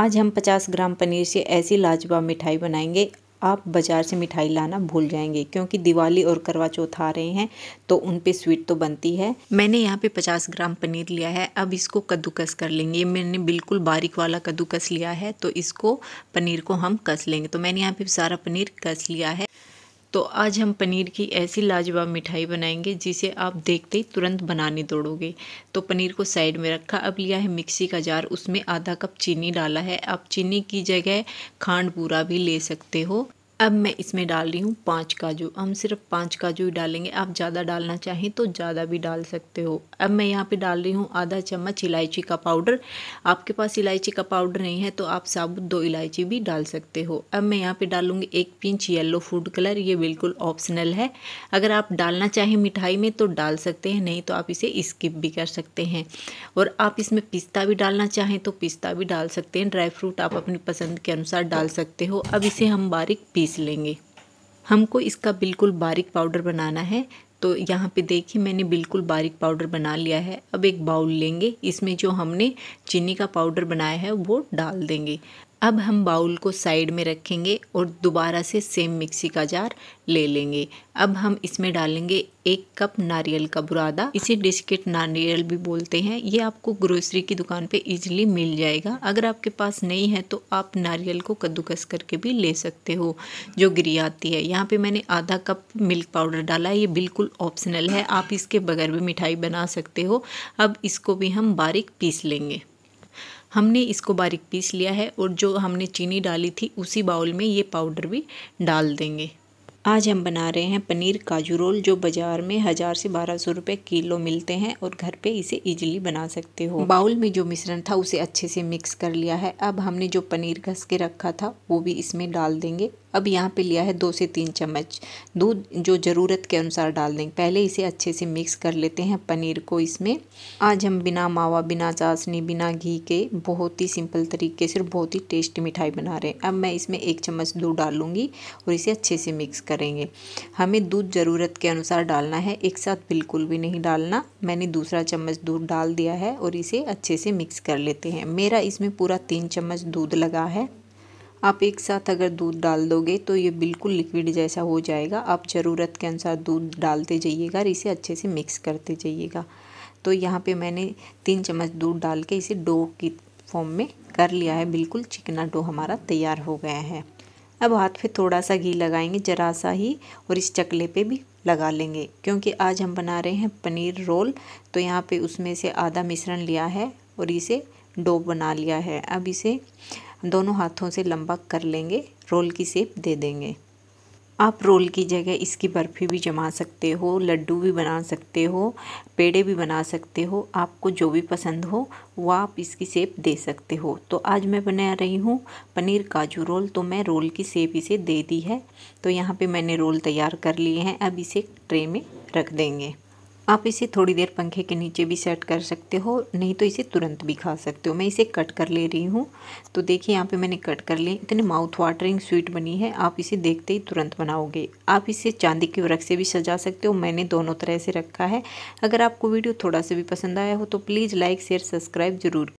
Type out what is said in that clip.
आज हम 50 ग्राम पनीर से ऐसी लाजवाब मिठाई बनाएंगे आप बाज़ार से मिठाई लाना भूल जाएंगे क्योंकि दिवाली और करवा चौथ आ रहे हैं तो उन पे स्वीट तो बनती है मैंने यहाँ पे 50 ग्राम पनीर लिया है अब इसको कद्दूकस कर लेंगे मैंने बिल्कुल बारीक वाला कद्दूकस लिया है तो इसको पनीर को हम कस लेंगे तो मैंने यहाँ पे सारा पनीर कस लिया है तो आज हम पनीर की ऐसी लाजवाब मिठाई बनाएंगे जिसे आप देखते ही तुरंत बनाने दौड़ोगे तो पनीर को साइड में रखा अब लिया है मिक्सी का जार उसमें आधा कप चीनी डाला है आप चीनी की जगह खांड पूरा भी ले सकते हो अब मैं इसमें डाल रही हूँ पाँच काजू हम सिर्फ पाँच काजू ही डालेंगे आप ज़्यादा डालना चाहें तो ज़्यादा भी डाल सकते हो अब मैं यहाँ पे डाल रही हूँ आधा चम्मच इलायची का पाउडर आपके पास इलायची का पाउडर नहीं है तो आप साबुत दो इलायची भी डाल सकते हो अब मैं यहाँ पे डालूँगी एक पिंच येलो फूड कलर ये बिल्कुल ऑप्शनल है अगर आप डालना चाहें मिठाई में तो डाल सकते हैं नहीं तो आप इसे स्किप भी कर सकते हैं और आप इसमें पिस्ता भी डालना चाहें तो पिस्ता भी डाल सकते हैं ड्राई फ्रूट आप अपनी पसंद के अनुसार डाल सकते हो अब इसे हम बारीक पीस पीस लेंगे हमको इसका बिल्कुल बारीक पाउडर बनाना है तो यहाँ पे देखिए मैंने बिल्कुल बारीक पाउडर बना लिया है अब एक बाउल लेंगे इसमें जो हमने चीनी का पाउडर बनाया है वो डाल देंगे अब हम बाउल को साइड में रखेंगे और दोबारा से सेम मिक्सी का जार ले लेंगे अब हम इसमें डालेंगे एक कप नारियल का बुरादा इसे डिस्किट नारियल भी बोलते हैं ये आपको ग्रोसरी की दुकान पे इजीली मिल जाएगा अगर आपके पास नहीं है तो आप नारियल को कद्दूकस करके भी ले सकते हो जो गिरी आती है यहाँ पे मैंने आधा कप मिल्क पाउडर डाला है ये बिल्कुल ऑप्शनल है आप इसके बगैर भी मिठाई बना सकते हो अब इसको भी हम बारीक पीस लेंगे हमने इसको बारीक पीस लिया है और जो हमने चीनी डाली थी उसी बाउल में ये पाउडर भी डाल देंगे आज हम बना रहे हैं पनीर काजू रोल जो बाज़ार में हज़ार से बारह सौ रुपये किलो मिलते हैं और घर पे इसे इजीली बना सकते हो बाउल में जो मिश्रण था उसे अच्छे से मिक्स कर लिया है अब हमने जो पनीर घस के रखा था वो भी इसमें डाल देंगे अब यहाँ पे लिया है दो से तीन चम्मच दूध जो ज़रूरत के अनुसार डाल देंगे पहले इसे अच्छे से मिक्स कर लेते हैं पनीर को इसमें आज हम बिना मावा बिना चाशनी बिना घी के बहुत ही सिंपल तरीके से बहुत ही टेस्टी मिठाई बना रहे हैं अब मैं इसमें एक चम्मच दूध डालूँगी और इसे अच्छे से मिक्स करेंगे हमें दूध ज़रूरत के अनुसार डालना है एक साथ बिल्कुल भी नहीं डालना मैंने दूसरा चम्मच दूध डाल दिया है और इसे अच्छे से मिक्स कर लेते हैं मेरा इसमें पूरा तीन चम्मच दूध लगा है आप एक साथ अगर दूध डाल दोगे तो ये बिल्कुल लिक्विड जैसा हो जाएगा आप ज़रूरत के अनुसार दूध डालते जाइएगा और इसे अच्छे से मिक्स करते जाइएगा तो यहाँ पे मैंने तीन चम्मच दूध डाल के इसे डो की फॉर्म में कर लिया है बिल्कुल चिकना डो हमारा तैयार हो गया है अब हाथ पे थोड़ा सा घी लगाएंगे ज़रा सा ही और इस चकले पे भी लगा लेंगे क्योंकि आज हम बना रहे हैं पनीर रोल तो यहाँ पे उसमें से आधा मिश्रण लिया है और इसे डो बना लिया है अब इसे दोनों हाथों से लंबा कर लेंगे रोल की सेप दे देंगे आप रोल की जगह इसकी बर्फ़ी भी जमा सकते हो लड्डू भी बना सकते हो पेड़े भी बना सकते हो आपको जो भी पसंद हो वह आप इसकी सेप दे सकते हो तो आज मैं बना रही हूँ पनीर काजू रोल तो मैं रोल की सेप इसे दे दी है तो यहाँ पे मैंने रोल तैयार कर लिए हैं अब इसे ट्रे में रख देंगे आप इसे थोड़ी देर पंखे के नीचे भी सेट कर सकते हो नहीं तो इसे तुरंत भी खा सकते हो मैं इसे कट कर ले रही हूँ तो देखिए यहाँ पे मैंने कट कर लिए इतने माउथ वाटरिंग स्वीट बनी है आप इसे देखते ही तुरंत बनाओगे आप इसे चांदी के वृक्ष से भी सजा सकते हो मैंने दोनों तरह से रखा है अगर आपको वीडियो थोड़ा सा भी पसंद आया हो तो प्लीज़ लाइक शेयर सब्सक्राइब जरूर